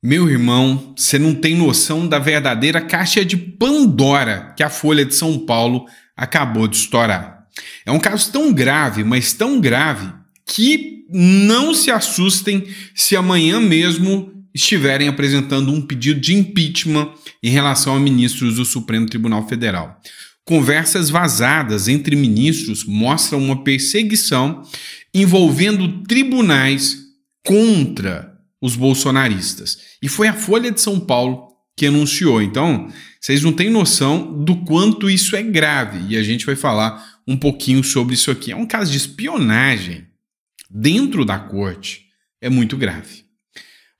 Meu irmão, você não tem noção da verdadeira caixa de Pandora que a Folha de São Paulo acabou de estourar. É um caso tão grave, mas tão grave, que não se assustem se amanhã mesmo estiverem apresentando um pedido de impeachment em relação a ministros do Supremo Tribunal Federal. Conversas vazadas entre ministros mostram uma perseguição envolvendo tribunais contra os bolsonaristas. E foi a Folha de São Paulo que anunciou. Então, vocês não têm noção do quanto isso é grave. E a gente vai falar um pouquinho sobre isso aqui. É um caso de espionagem dentro da corte. É muito grave.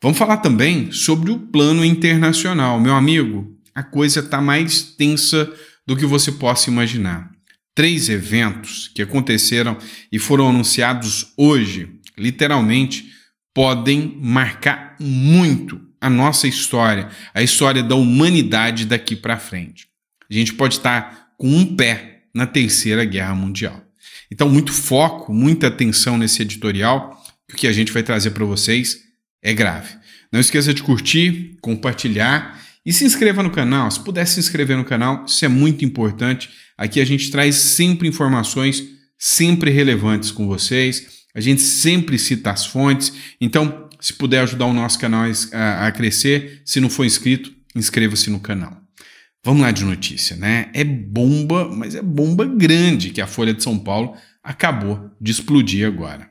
Vamos falar também sobre o plano internacional. Meu amigo, a coisa está mais tensa do que você possa imaginar. Três eventos que aconteceram e foram anunciados hoje, literalmente podem marcar muito a nossa história, a história da humanidade daqui para frente. A gente pode estar com um pé na Terceira Guerra Mundial. Então, muito foco, muita atenção nesse editorial, o que a gente vai trazer para vocês é grave. Não esqueça de curtir, compartilhar e se inscreva no canal. Se puder se inscrever no canal, isso é muito importante. Aqui a gente traz sempre informações sempre relevantes com vocês a gente sempre cita as fontes. Então, se puder ajudar o nosso canal a, a crescer, se não for inscrito, inscreva-se no canal. Vamos lá de notícia, né? É bomba, mas é bomba grande que a Folha de São Paulo acabou de explodir agora.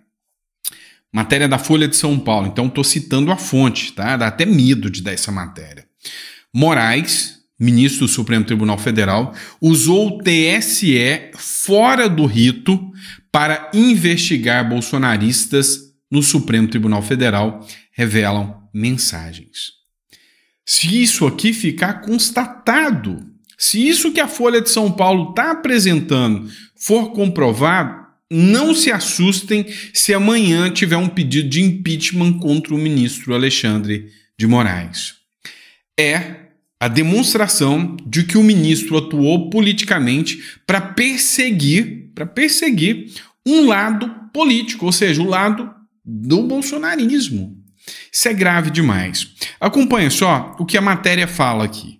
Matéria da Folha de São Paulo, então estou citando a fonte, tá? Dá até medo de dar essa matéria. Moraes, ministro do Supremo Tribunal Federal, usou o TSE fora do rito para investigar bolsonaristas no Supremo Tribunal Federal revelam mensagens. Se isso aqui ficar constatado, se isso que a Folha de São Paulo está apresentando for comprovado, não se assustem se amanhã tiver um pedido de impeachment contra o ministro Alexandre de Moraes. É a demonstração de que o ministro atuou politicamente para perseguir para perseguir um lado político, ou seja, o lado do bolsonarismo. Isso é grave demais. Acompanha só o que a matéria fala aqui.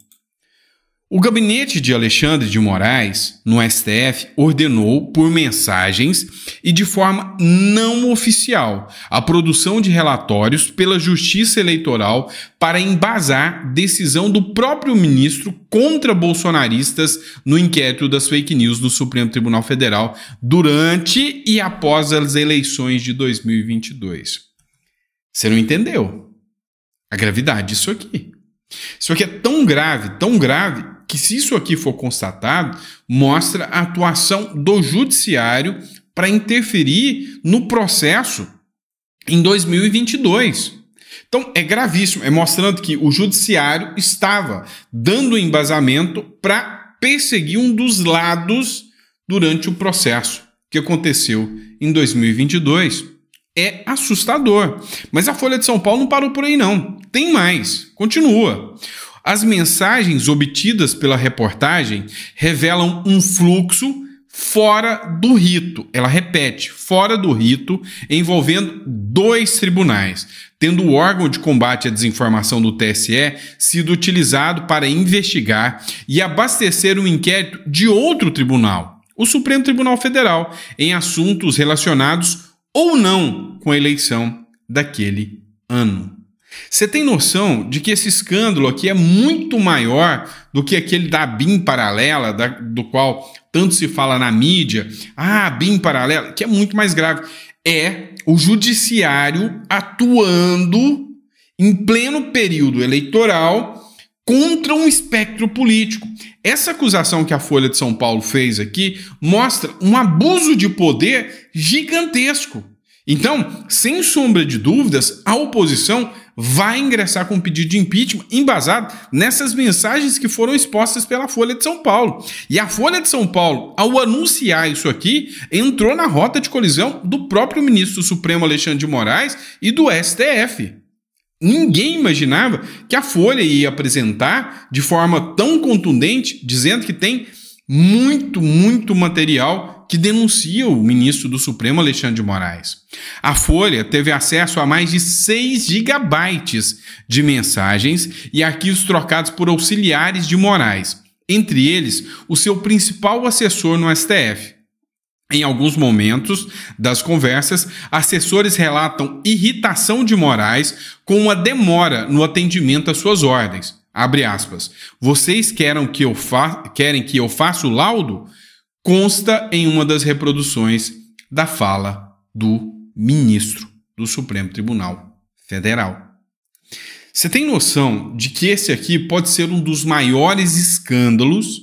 O gabinete de Alexandre de Moraes, no STF, ordenou, por mensagens e de forma não oficial, a produção de relatórios pela Justiça Eleitoral para embasar decisão do próprio ministro contra bolsonaristas no inquérito das fake news no Supremo Tribunal Federal durante e após as eleições de 2022. Você não entendeu a gravidade disso aqui. Isso aqui é tão grave, tão grave, que se isso aqui for constatado, mostra a atuação do judiciário para interferir no processo em 2022. Então é gravíssimo, é mostrando que o judiciário estava dando embasamento para perseguir um dos lados durante o processo que aconteceu em 2022 é assustador. Mas a Folha de São Paulo não parou por aí, não. Tem mais. Continua. As mensagens obtidas pela reportagem revelam um fluxo fora do rito. Ela repete, fora do rito, envolvendo dois tribunais, tendo o órgão de combate à desinformação do TSE sido utilizado para investigar e abastecer um inquérito de outro tribunal, o Supremo Tribunal Federal, em assuntos relacionados ou não com a eleição daquele ano. Você tem noção de que esse escândalo aqui é muito maior do que aquele da BIM paralela, da, do qual tanto se fala na mídia? Ah, BIM paralela, que é muito mais grave. É o judiciário atuando em pleno período eleitoral contra um espectro político. Essa acusação que a Folha de São Paulo fez aqui mostra um abuso de poder gigantesco. Então, sem sombra de dúvidas, a oposição vai ingressar com um pedido de impeachment embasado nessas mensagens que foram expostas pela Folha de São Paulo. E a Folha de São Paulo, ao anunciar isso aqui, entrou na rota de colisão do próprio ministro do Supremo Alexandre de Moraes e do STF. Ninguém imaginava que a Folha ia apresentar de forma tão contundente, dizendo que tem muito, muito material que denuncia o ministro do Supremo Alexandre de Moraes. A Folha teve acesso a mais de 6 gigabytes de mensagens e arquivos trocados por auxiliares de Moraes, entre eles o seu principal assessor no STF. Em alguns momentos das conversas, assessores relatam irritação de Moraes com uma demora no atendimento às suas ordens. Abre aspas. Vocês querem que eu, fa querem que eu faça o laudo? Consta em uma das reproduções da fala do ministro do Supremo Tribunal Federal. Você tem noção de que esse aqui pode ser um dos maiores escândalos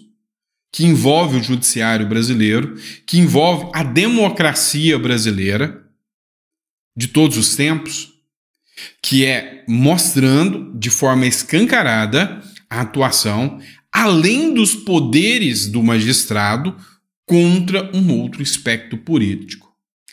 que envolve o judiciário brasileiro, que envolve a democracia brasileira de todos os tempos? que é mostrando de forma escancarada a atuação, além dos poderes do magistrado, contra um outro espectro político.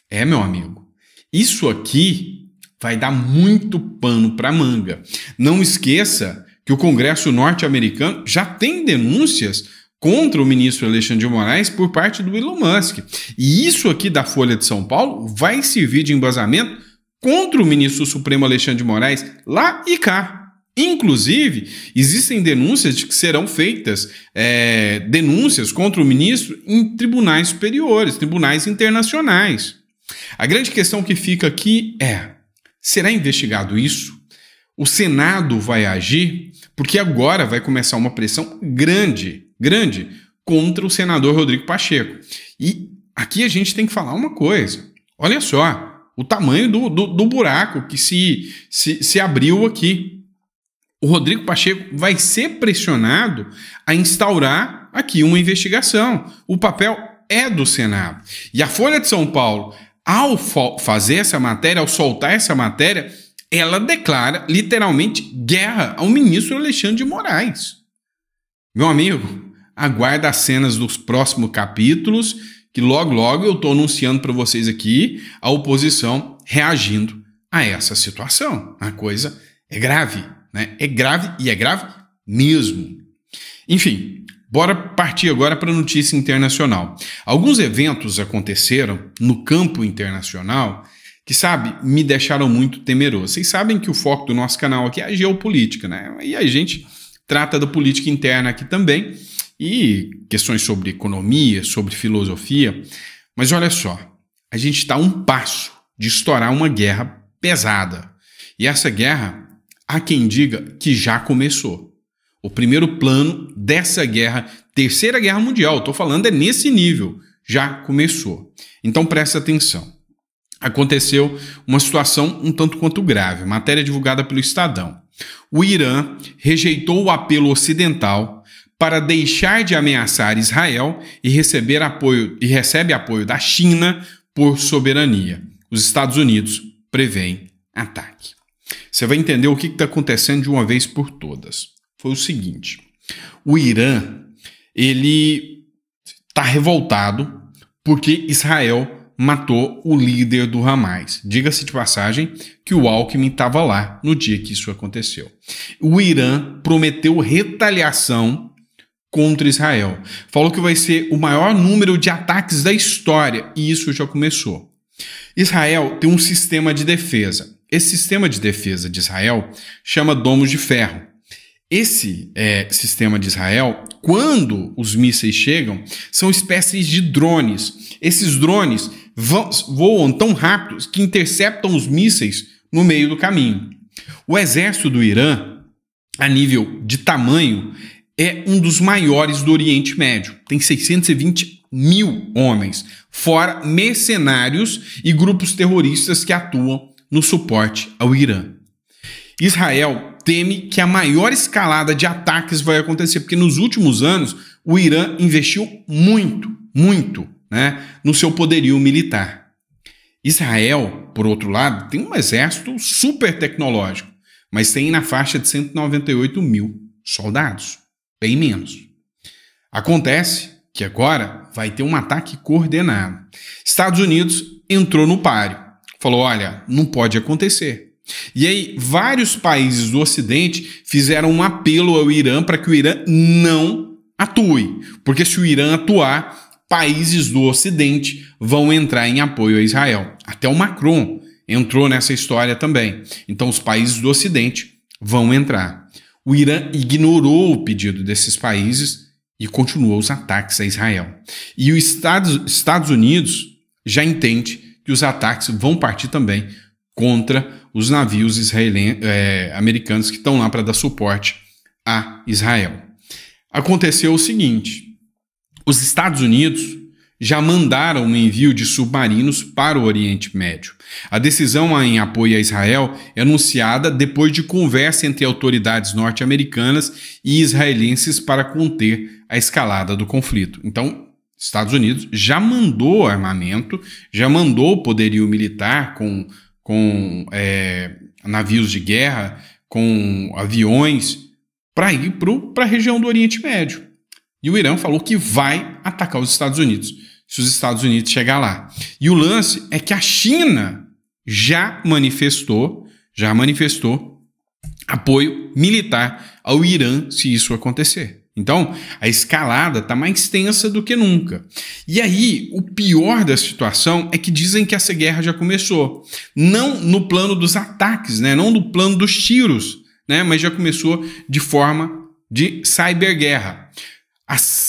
É, meu amigo, isso aqui vai dar muito pano para manga. Não esqueça que o Congresso norte-americano já tem denúncias contra o ministro Alexandre de Moraes por parte do Elon Musk. E isso aqui da Folha de São Paulo vai servir de embasamento contra o ministro Supremo Alexandre de Moraes lá e cá. Inclusive, existem denúncias de que serão feitas é, denúncias contra o ministro em tribunais superiores, tribunais internacionais. A grande questão que fica aqui é: será investigado isso? O Senado vai agir? Porque agora vai começar uma pressão grande, grande, contra o senador Rodrigo Pacheco. E aqui a gente tem que falar uma coisa: olha só o tamanho do, do, do buraco que se, se, se abriu aqui. O Rodrigo Pacheco vai ser pressionado a instaurar aqui uma investigação. O papel é do Senado. E a Folha de São Paulo, ao fazer essa matéria, ao soltar essa matéria, ela declara literalmente guerra ao ministro Alexandre de Moraes. Meu amigo, aguarda as cenas dos próximos capítulos que logo, logo eu estou anunciando para vocês aqui a oposição reagindo a essa situação. A coisa é grave, né? É grave e é grave mesmo. Enfim, bora partir agora para a notícia internacional. Alguns eventos aconteceram no campo internacional que, sabe, me deixaram muito temeroso. Vocês sabem que o foco do nosso canal aqui é a geopolítica, né? E a gente trata da política interna aqui também e questões sobre economia, sobre filosofia. Mas olha só, a gente está a um passo de estourar uma guerra pesada. E essa guerra, há quem diga que já começou. O primeiro plano dessa guerra, terceira guerra mundial, estou falando é nesse nível, já começou. Então presta atenção. Aconteceu uma situação um tanto quanto grave, matéria divulgada pelo Estadão. O Irã rejeitou o apelo ocidental para deixar de ameaçar Israel e receber apoio e recebe apoio da China por soberania. Os Estados Unidos prevêem ataque. Você vai entender o que está acontecendo de uma vez por todas. Foi o seguinte: o Irã ele está revoltado porque Israel matou o líder do Hamas. Diga-se de passagem que o Alckmin estava lá no dia que isso aconteceu. O Irã prometeu retaliação contra Israel. Falou que vai ser o maior número de ataques da história e isso já começou. Israel tem um sistema de defesa. Esse sistema de defesa de Israel chama domos de ferro. Esse é, sistema de Israel, quando os mísseis chegam, são espécies de drones. Esses drones vão, voam tão rápidos que interceptam os mísseis no meio do caminho. O exército do Irã, a nível de tamanho, é um dos maiores do Oriente Médio. Tem 620 mil homens, fora mercenários e grupos terroristas que atuam no suporte ao Irã. Israel teme que a maior escalada de ataques vai acontecer, porque nos últimos anos o Irã investiu muito, muito, né, no seu poderio militar. Israel, por outro lado, tem um exército super tecnológico, mas tem na faixa de 198 mil soldados bem menos. Acontece que agora vai ter um ataque coordenado. Estados Unidos entrou no páreo, falou: olha, não pode acontecer. E aí, vários países do Ocidente fizeram um apelo ao Irã para que o Irã não atue, porque se o Irã atuar, países do Ocidente vão entrar em apoio a Israel. Até o Macron entrou nessa história também. Então, os países do Ocidente vão entrar o Irã ignorou o pedido desses países e continuou os ataques a Israel. E os Estados, Estados Unidos já entende que os ataques vão partir também contra os navios israelen, é, americanos que estão lá para dar suporte a Israel. Aconteceu o seguinte: os Estados Unidos já mandaram o envio de submarinos para o Oriente Médio. A decisão em apoio a Israel é anunciada depois de conversa entre autoridades norte-americanas e israelenses para conter a escalada do conflito. Então, Estados Unidos já mandou armamento, já mandou poderio militar com, com é, navios de guerra, com aviões, para ir para a região do Oriente Médio. E o Irã falou que vai atacar os Estados Unidos se os Estados Unidos chegar lá. E o lance é que a China já manifestou, já manifestou apoio militar ao Irã se isso acontecer. Então, a escalada está mais tensa do que nunca. E aí, o pior da situação é que dizem que essa guerra já começou. Não no plano dos ataques, né? não no plano dos tiros, né? mas já começou de forma de cyberguerra.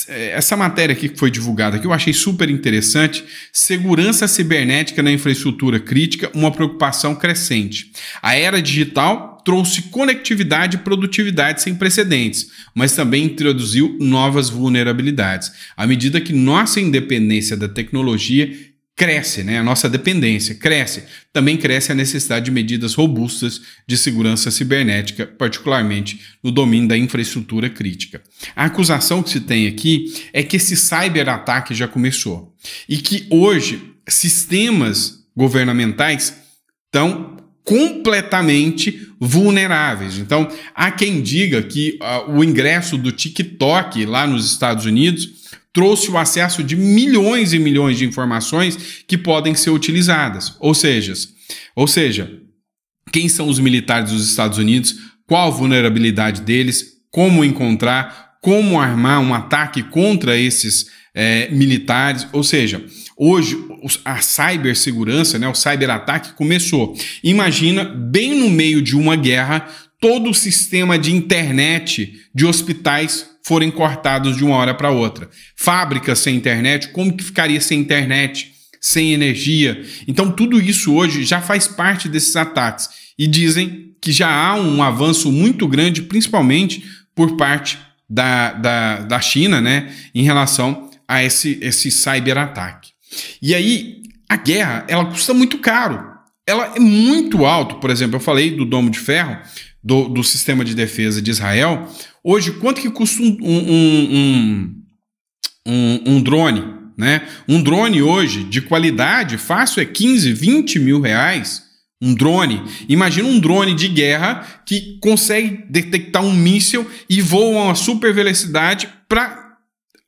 É, essa matéria aqui que foi divulgada que eu achei super interessante, segurança cibernética na infraestrutura crítica, uma preocupação crescente. A era digital trouxe conectividade e produtividade sem precedentes, mas também introduziu novas vulnerabilidades. À medida que nossa independência da tecnologia cresce, né? A nossa dependência cresce. Também cresce a necessidade de medidas robustas de segurança cibernética, particularmente no domínio da infraestrutura crítica. A acusação que se tem aqui é que esse cyberataque já começou e que hoje sistemas governamentais estão completamente vulneráveis. Então, há quem diga que uh, o ingresso do TikTok lá nos Estados Unidos trouxe o acesso de milhões e milhões de informações que podem ser utilizadas. Ou seja, ou seja, quem são os militares dos Estados Unidos, qual a vulnerabilidade deles, como encontrar, como armar um ataque contra esses é, militares, ou seja, hoje a cibersegurança, né, o cyberataque começou. Imagina bem no meio de uma guerra todo o sistema de internet de hospitais forem cortados de uma hora para outra. Fábricas sem internet, como que ficaria sem internet, sem energia? Então tudo isso hoje já faz parte desses ataques e dizem que já há um avanço muito grande, principalmente por parte da, da, da China, né, em relação a esse, esse ataque. E aí, a guerra, ela custa muito caro. Ela é muito alto, por exemplo, eu falei do Domo de Ferro, do, do sistema de defesa de Israel. Hoje, quanto que custa um, um, um, um drone? Né? Um drone hoje de qualidade fácil é 15, 20 mil reais. Um drone. Imagina um drone de guerra que consegue detectar um míssil e voa a uma super velocidade para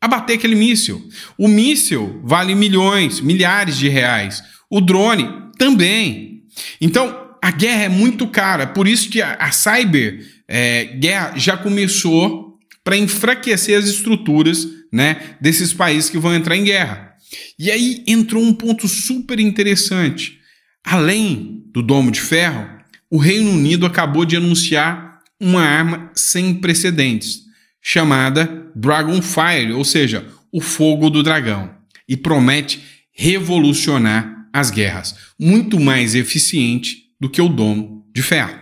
abater aquele míssil. O míssil vale milhões, milhares de reais. O drone também. Então, a guerra é muito cara, por isso que a, a cyber é, guerra já começou para enfraquecer as estruturas né, desses países que vão entrar em guerra. E aí entrou um ponto super interessante. Além do domo de ferro, o Reino Unido acabou de anunciar uma arma sem precedentes, chamada Dragon Fire, ou seja, o fogo do dragão, e promete revolucionar as guerras, muito mais eficiente do que o dono de ferro.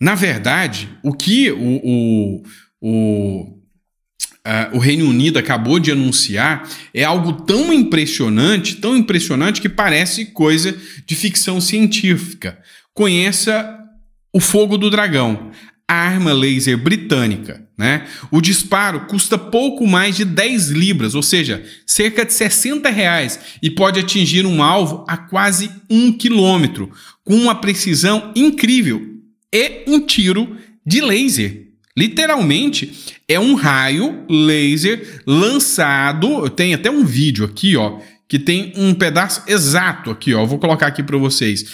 Na verdade, o que o, o, o Uh, o Reino Unido acabou de anunciar é algo tão impressionante, tão impressionante que parece coisa de ficção científica. Conheça o fogo do dragão, a arma laser britânica. Né? O disparo custa pouco mais de 10 libras, ou seja, cerca de 60 reais, e pode atingir um alvo a quase um quilômetro, com uma precisão incrível e um tiro de laser. Literalmente é um raio laser lançado. Tem até um vídeo aqui, ó, que tem um pedaço exato aqui, ó. Vou colocar aqui para vocês.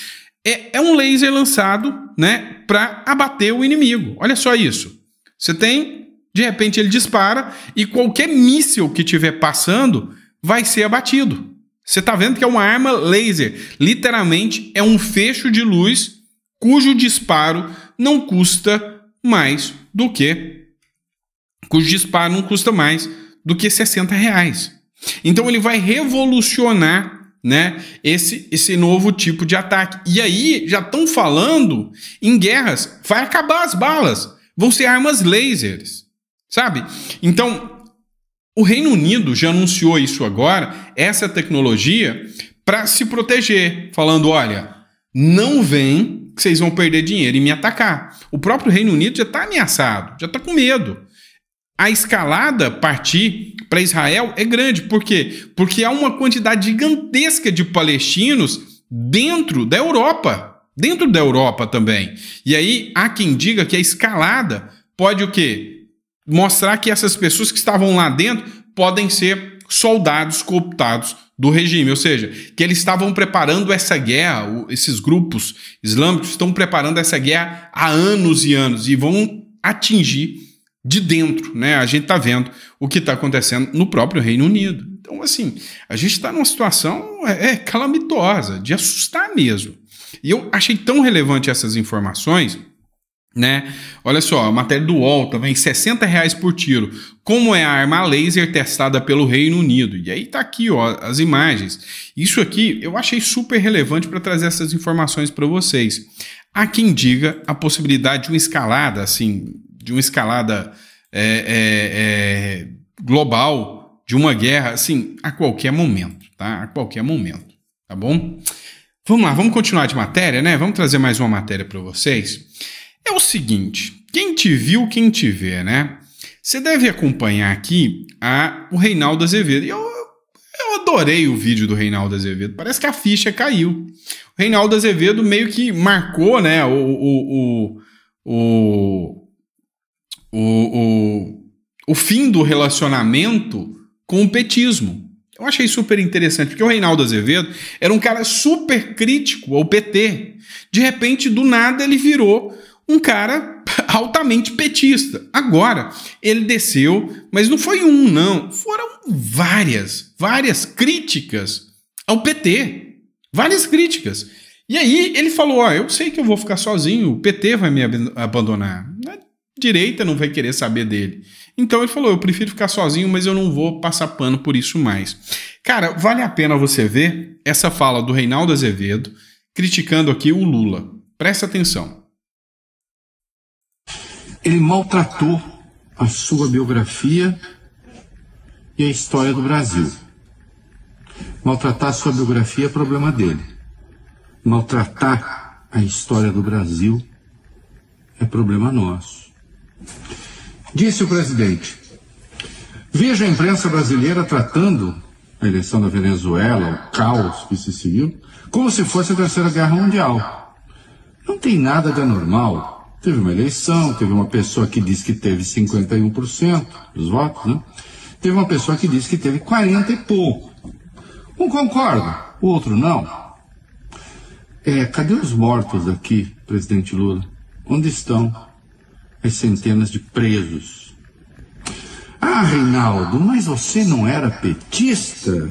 É, é, um laser lançado, né, para abater o inimigo. Olha só isso. Você tem, de repente ele dispara e qualquer míssil que tiver passando vai ser abatido. Você está vendo que é uma arma laser. Literalmente é um fecho de luz cujo disparo não custa mais do que. cujo disparo não custa mais do que 60 reais. Então ele vai revolucionar né, esse, esse novo tipo de ataque. E aí já estão falando em guerras, vai acabar as balas, vão ser armas lasers, sabe? Então o Reino Unido já anunciou isso agora, essa tecnologia, para se proteger, falando: olha, não vem que vocês vão perder dinheiro e me atacar. O próprio Reino Unido já está ameaçado, já está com medo. A escalada partir para Israel é grande, por quê? Porque há uma quantidade gigantesca de palestinos dentro da Europa, dentro da Europa também. E aí há quem diga que a escalada pode o quê? mostrar que essas pessoas que estavam lá dentro podem ser soldados cooptados do regime, ou seja, que eles estavam preparando essa guerra, esses grupos islâmicos estão preparando essa guerra há anos e anos e vão atingir de dentro, né? A gente está vendo o que está acontecendo no próprio Reino Unido. Então, assim, a gente está numa situação é, é, calamitosa, de assustar mesmo. E eu achei tão relevante essas informações né? Olha só, a matéria do UOL também, 60 reais por tiro. Como é a arma laser testada pelo Reino Unido? E aí tá aqui, ó, as imagens. Isso aqui eu achei super relevante para trazer essas informações para vocês. Há quem diga a possibilidade de uma escalada, assim, de uma escalada é, é, é, global, de uma guerra, assim, a qualquer momento, tá? A qualquer momento, tá bom? Vamos lá, vamos continuar de matéria, né? Vamos trazer mais uma matéria para vocês. É o seguinte, quem te viu, quem te vê, né? Você deve acompanhar aqui a, o Reinaldo Azevedo. Eu, eu adorei o vídeo do Reinaldo Azevedo. Parece que a ficha caiu. O Reinaldo Azevedo meio que marcou, né? O, o, o, o, o, o fim do relacionamento com o petismo. Eu achei super interessante, porque o Reinaldo Azevedo era um cara super crítico ao PT. De repente, do nada, ele virou um cara altamente petista. Agora, ele desceu, mas não foi um, não. Foram várias, várias críticas ao PT. Várias críticas. E aí ele falou: Ó, eu sei que eu vou ficar sozinho, o PT vai me abandonar. A direita não vai querer saber dele. Então ele falou: eu prefiro ficar sozinho, mas eu não vou passar pano por isso mais. Cara, vale a pena você ver essa fala do Reinaldo Azevedo criticando aqui o Lula. Presta atenção ele maltratou a sua biografia e a história do Brasil. Maltratar a sua biografia é problema dele. Maltratar a história do Brasil é problema nosso. Disse o presidente: Veja a imprensa brasileira tratando a eleição da Venezuela, o caos que se seguiu, como se fosse a Terceira Guerra Mundial. Não tem nada de anormal Teve uma eleição, teve uma pessoa que disse que teve 51% dos votos, né? Teve uma pessoa que disse que teve 40 e pouco. Um concorda, o outro não. É, cadê os mortos aqui, presidente Lula? Onde estão as centenas de presos? Ah, Reinaldo, mas você não era petista?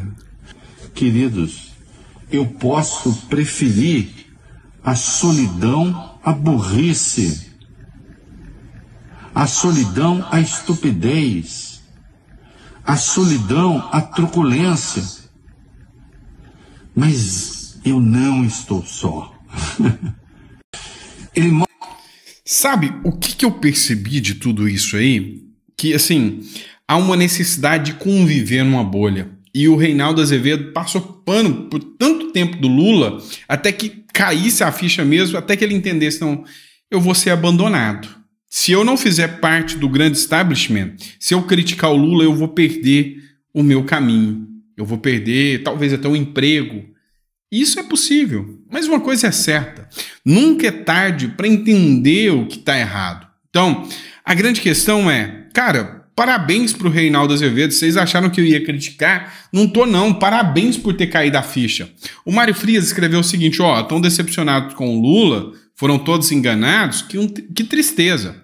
Queridos, eu posso preferir a solidão a burrice, a solidão, a estupidez, a solidão, a truculência. Mas eu não estou só. Ele Sabe o que, que eu percebi de tudo isso aí? Que assim, há uma necessidade de conviver numa bolha. E o Reinaldo Azevedo passou pano por tanto tempo do Lula até que caísse a ficha mesmo, até que ele entendesse, não, eu vou ser abandonado. Se eu não fizer parte do grande establishment, se eu criticar o Lula, eu vou perder o meu caminho. Eu vou perder talvez até um emprego. Isso é possível, mas uma coisa é certa: nunca é tarde para entender o que está errado. Então, a grande questão é, cara, Parabéns pro Reinaldo Azevedo. Vocês acharam que eu ia criticar? Não tô, não. Parabéns por ter caído a ficha. O Mário Frias escreveu o seguinte: ó, tão decepcionados com o Lula, foram todos enganados, que, um, que tristeza.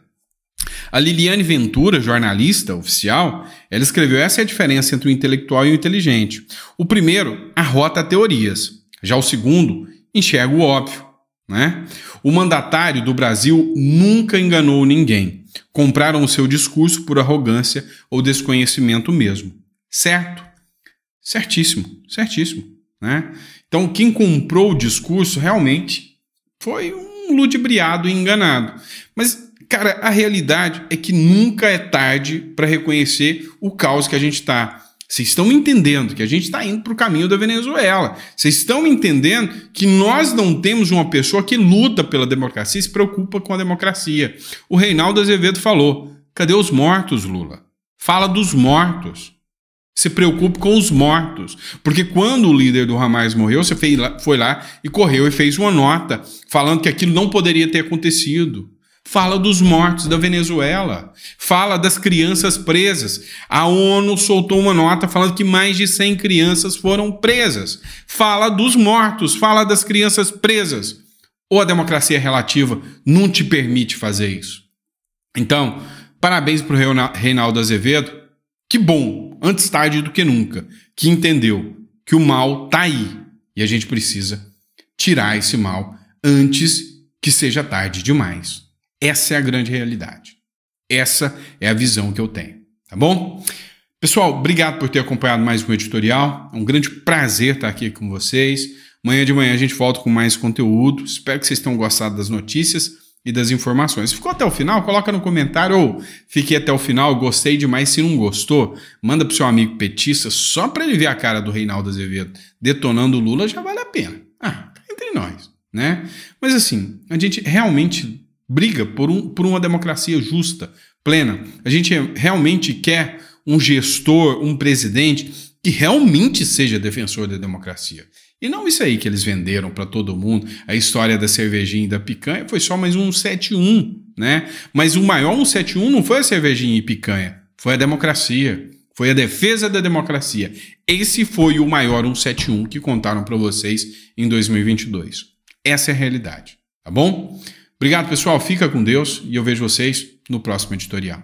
A Liliane Ventura, jornalista oficial, ela escreveu: essa é a diferença entre o intelectual e o inteligente. O primeiro arrota teorias, já o segundo enxerga o óbvio. Né? O mandatário do Brasil nunca enganou ninguém. Compraram o seu discurso por arrogância ou desconhecimento mesmo. Certo? Certíssimo, certíssimo. Né? Então, quem comprou o discurso realmente foi um ludibriado e enganado. Mas Cara, a realidade é que nunca é tarde para reconhecer o caos que a gente está. Vocês estão entendendo que a gente está indo para o caminho da Venezuela. Vocês estão entendendo que nós não temos uma pessoa que luta pela democracia e se preocupa com a democracia. O Reinaldo Azevedo falou: cadê os mortos, Lula? Fala dos mortos. Se preocupe com os mortos. Porque quando o líder do Hamas morreu, você foi lá e correu e fez uma nota falando que aquilo não poderia ter acontecido. Fala dos mortos da Venezuela, fala das crianças presas. A ONU soltou uma nota falando que mais de 100 crianças foram presas. Fala dos mortos, fala das crianças presas. Ou a democracia relativa não te permite fazer isso. Então, parabéns para o Reinaldo Azevedo. Que bom, antes tarde do que nunca, que entendeu que o mal está aí e a gente precisa tirar esse mal antes que seja tarde demais. Essa é a grande realidade. Essa é a visão que eu tenho, tá bom? Pessoal, obrigado por ter acompanhado mais um editorial. É um grande prazer estar aqui com vocês. Amanhã de manhã a gente volta com mais conteúdo. Espero que vocês tenham gostado das notícias e das informações. Se ficou até o final, coloca no comentário ou fiquei até o final, gostei demais. Se não gostou, manda o seu amigo petista só para ele ver a cara do Reinaldo Azevedo detonando o Lula já vale a pena. Ah, entre nós, né? Mas assim, a gente realmente briga por, um, por uma democracia justa, plena. A gente realmente quer um gestor, um presidente que realmente seja defensor da democracia. E não isso aí que eles venderam para todo mundo, a história da cervejinha e da picanha foi só mais um 171, né? Mas o maior 171 não foi a cervejinha e picanha, foi a democracia, foi a defesa da democracia. Esse foi o maior 171 que contaram para vocês em 2022. Essa é a realidade, tá bom? Obrigado, pessoal. Fica com Deus e eu vejo vocês no próximo editorial.